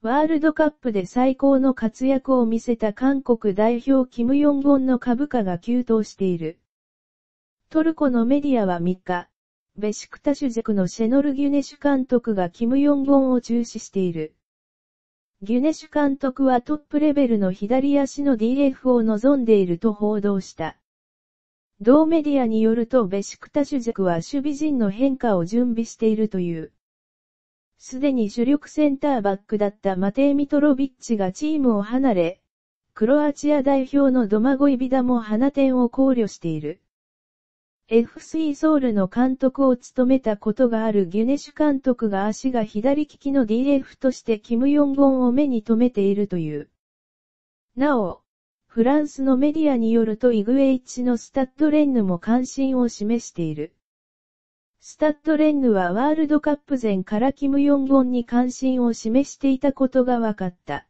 ワールドカップで最高の活躍を見せた韓国代表キム・ヨンゴンの株価が急騰している。トルコのメディアは3日、ベシクタシュジェクのシェノル・ギュネシュ監督がキム・ヨンゴンを中止している。ギュネシュ監督はトップレベルの左足の DF を望んでいると報道した。同メディアによるとベシクタシュジェクは守備陣の変化を準備しているという。すでに主力センターバックだったマテー・ミトロビッチがチームを離れ、クロアチア代表のドマゴイビダも花点を考慮している。FC ソウルの監督を務めたことがあるギュネシュ監督が足が左利きの DF としてキム・ヨンゴンを目に留めているという。なお、フランスのメディアによるとイグエイチのスタッドレンヌも関心を示している。スタッドレンヌはワールドカップ前からキム・ヨンゴンに関心を示していたことが分かった。